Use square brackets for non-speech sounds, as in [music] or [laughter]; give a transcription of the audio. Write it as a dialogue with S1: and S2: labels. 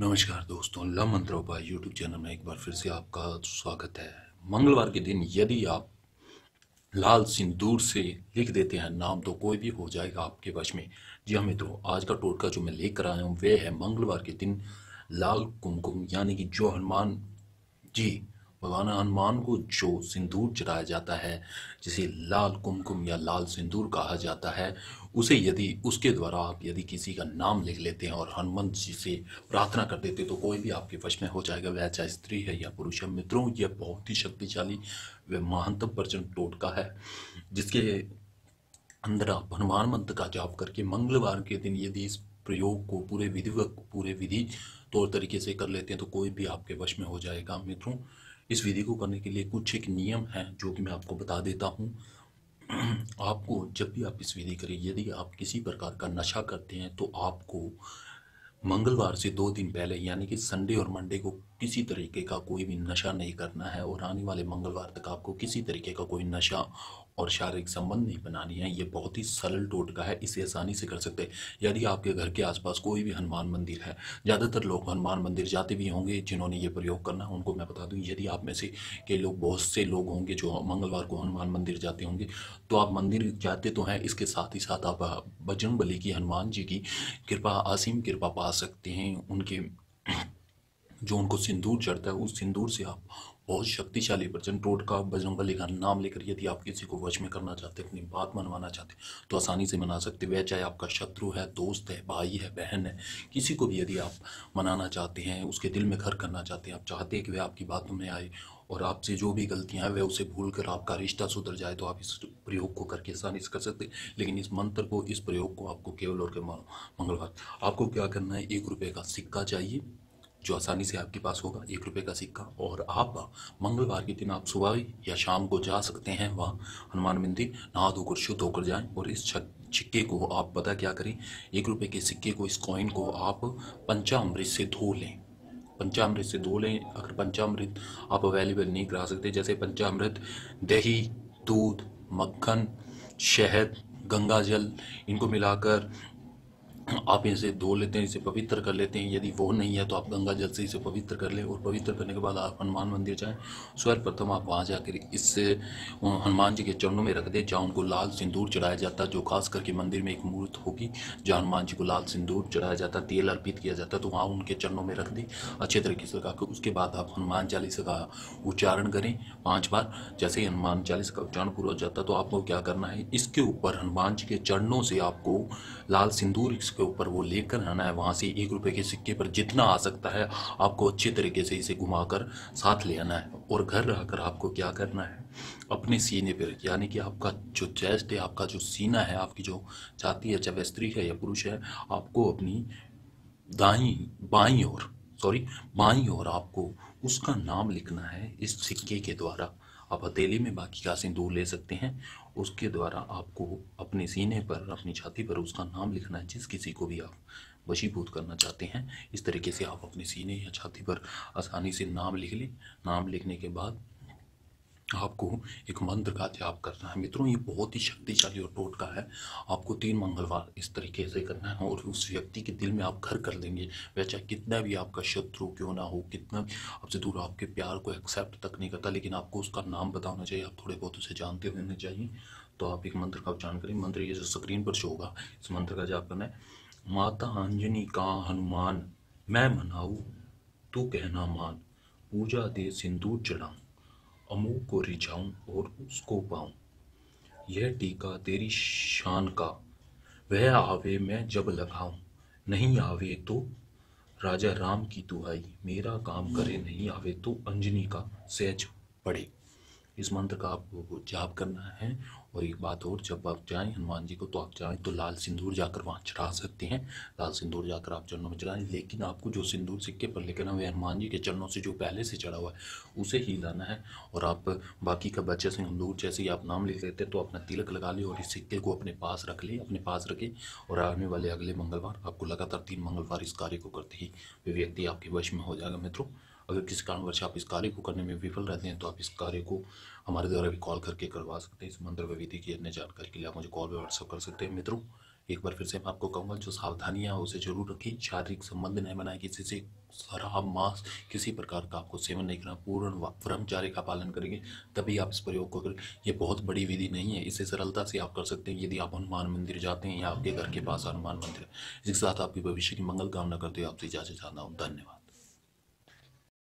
S1: नमस्कार दोस्तों ला का यूट्यूब चैनल में एक बार फिर से आपका स्वागत है मंगलवार के दिन यदि आप लाल सिंदूर से लिख देते हैं नाम तो कोई भी हो जाएगा आपके वश में जी हमें हाँ तो आज का टोटका जो मैं लेकर आया हूँ वह है मंगलवार के दिन लाल कुमकुम यानी कि जो हनुमान जी भगवान हनुमान को जो सिंदूर चढ़ाया जाता है जिसे लाल कुमकुम या लाल सिंदूर कहा जाता है उसे यदि उसके द्वारा आप यदि किसी का नाम लिख लेते हैं और हनुमान जी से प्रार्थना कर देते तो कोई भी आपके वश में हो जाएगा वह चाहे स्त्री है या पुरुष है मित्रों यह बहुत ही शक्तिशाली वह महानतम प्रचंड टोटका है जिसके अंदर आप हनुमान मंत्र का जाप करके मंगलवार के दिन यदि इस प्रयोग को पूरे विधिवत पूरे विधि तौर तरीके से कर लेते हैं तो कोई भी आपके वश में हो जाएगा मित्रों इस विधि को करने के लिए कुछ एक नियम हैं जो कि मैं आपको बता देता हूँ [clears throat] आपको जब भी आप इस विधि करें यदि आप किसी प्रकार का नशा करते हैं तो आपको मंगलवार से दो दिन पहले यानी कि संडे और मंडे को किसी तरीके का कोई भी नशा नहीं करना है और आने वाले मंगलवार तक आपको किसी तरीके का कोई नशा और शारीरिक संबंध नहीं बनानी है ये बहुत ही सरल टोटका है इसे आसानी से कर सकते हैं यदि आपके घर के आसपास कोई भी हनुमान मंदिर है ज़्यादातर लोग हनुमान मंदिर जाते भी होंगे जिन्होंने ये प्रयोग करना है उनको मैं बता दूँ यदि आप में से के लोग बहुत से लोग होंगे जो मंगलवार को हनुमान मंदिर जाते होंगे तो आप मंदिर जाते तो हैं इसके साथ ही साथ आप बजरंग बली की हनुमान जी की कृपा असीम कृपा पास सकते हैं उनके जो उनको सिंदूर चढ़ता है उस सिंदूर से आप बहुत शक्तिशाली वर्जन टोट का बजरंग बली का नाम लेकर यदि आप किसी को वश में करना चाहते हैं अपनी बात मनवाना चाहते हैं तो आसानी से मना सकते वह चाहे आपका शत्रु है दोस्त है भाई है बहन है किसी को भी यदि आप मनाना चाहते हैं उसके दिल में घर करना चाहते हैं आप चाहते हैं कि वह आपकी बात में आए और आपसे जो भी गलतियां हैं वह उसे भूल कर आपका रिश्ता सुधर जाए तो आप इस प्रयोग को करके आसानी से कर सकते लेकिन इस मंत्र को इस प्रयोग को आपको केवल और केवल मंगलवार आपको क्या करना है एक रुपये का सिक्का चाहिए जो आसानी से आपके पास होगा एक रुपये का सिक्का और आप मंगलवार के दिन आप सुबह या शाम को जा सकते हैं वहाँ हनुमान मंदिर नहा धोकर शुद्ध होकर जाएं और इस छिक्के सिक्के को आप पता क्या करें एक रुपये के सिक्के को इस कॉइन को आप पंचामृत से धो लें पंचामृत से धो लें अगर पंचामृत आप अवेलेबल नहीं करा सकते जैसे पंचामृत दही दूध मक्खन शहद गंगा जल इनको मिलाकर आप इसे धो लेते हैं इसे पवित्र कर लेते हैं यदि वो नहीं है तो आप गंगा जल से इसे पवित्र कर लें और पवित्र करने के बाद आप हनुमान मंदिर जाएं सर्वप्रथम आप वहाँ जाकर इससे हनुमान जी के चरणों में रख दें जहाँ उनको लाल सिंदूर चढ़ाया जाता जो खास करके मंदिर में एक मूर्त होगी जहाँ हनुमान जी को लाल सिंदूर चढ़ाया जाता तेल अर्पित किया जाता तो वहाँ उनके चरणों में रख दें अच्छे तरीके से लगाकर उसके बाद आप हनुमान चालीसा का उच्चारण करें पाँच बार जैसे ही हनुमान चालीसा का उच्चारण पूरा हो जाता तो आपको क्या करना है इसके ऊपर हनुमान जी के चरणों से आपको लाल सिंदूर उसके ऊपर वो लेकर आना है वहाँ से एक रुपए के सिक्के पर जितना आ सकता है आपको अच्छे तरीके से इसे घुमाकर साथ ले आना है और घर रहकर आपको क्या करना है अपने सीने पर यानी कि आपका जो चेस्ट है आपका जो सीना है आपकी जो जाति है चाहे स्त्री है या पुरुष है आपको अपनी दाई बाई और सॉरी बाई और आपको उसका नाम लिखना है इस सिक्के के द्वारा आप हथेली में बाकी घासें दूर ले सकते हैं उसके द्वारा आपको अपने सीने पर अपनी छाती पर उसका नाम लिखना है जिस किसी को भी आप वशीभूत करना चाहते हैं इस तरीके से आप अपने सीने या छाती पर आसानी से नाम लिख लें नाम लिखने के बाद आपको एक मंत्र का जाप करना है मित्रों ये बहुत ही शक्तिशाली और टोटका है आपको तीन मंगलवार इस तरीके से करना है और उस व्यक्ति के दिल में आप घर कर देंगे वह चाहे कितना भी आपका शत्रु क्यों ना हो कितना आपसे दूर आपके प्यार को एक्सेप्ट तक नहीं करता लेकिन आपको उसका नाम बताना चाहिए आप थोड़े बहुत उसे जानते होने चाहिए तो आप एक मंत्र का उच्चारण करें मंत्र ये जो स्क्रीन पर शो होगा इस मंत्र का जाप करना है माता अंजनी का हनुमान मैं मनाऊ तू कहना मान पूजा दे सिंदूर चढ़ाऊँ अमोह को रिझाऊं और उसको पाऊं यह टीका तेरी शान का वह आवे मैं जब लगाऊं नहीं आवे तो राजा राम की दुहाई मेरा काम करे नहीं आवे तो अंजनी का सहज पड़े इस मंत्र का आपको जाप करना है और एक बात और जब आप जाएं हनुमान जी को तो आप जाएं तो लाल सिंदूर जाकर वहाँ चढ़ा सकते हैं लाल सिंदूर जाकर आप चरणों में चढ़ाएं लेकिन आपको जो सिंदूर सिक्के पर लेकर हुए हनुमान जी के चरणों से जो पहले से चढ़ा हुआ है उसे ही लाना है और आप बाकी का बच्चे सिंदूर जैसे ही आप नाम लिख लेते हैं तो अपना तिलक लगा लें और इस सिक्के को अपने पास रख लें अपने पास रखें और आने वाले अगले मंगलवार आपको लगातार तीन मंगलवार इस कार्य को करते ही वे व्यक्ति आपके वश में हो जाएगा मित्रों अगर कारण कारणवश आप इस कार्य को करने में विफल रहते हैं तो आप इस कार्य को हमारे द्वारा भी कॉल करके करवा सकते हैं इस मंत्र विधि की अन्य जानकारी के लिए आप मुझे कॉल पर व्हाट्सअप कर सकते हैं मित्रों एक बार फिर से मैं आपको कहूँगा जो सावधानियाँ उसे जरूर रखें शारीरिक संबंध नहीं बनाए किसी से शराब मांस किसी प्रकार का आपको सेवन नहीं करना पूर्ण ब्रह्मचार्य का पालन करेंगे तभी आप इस प्रयोग को करें ये बहुत बड़ी विधि नहीं है इसे सरलता से आप कर सकते हैं यदि आप हनुमान मंदिर जाते हैं या आपके घर के पास हनुमान मंदिर इसके साथ आपके भविष्य की मंगल कामना करते हुए आपसे इजाजत चाहता हूँ धन्यवाद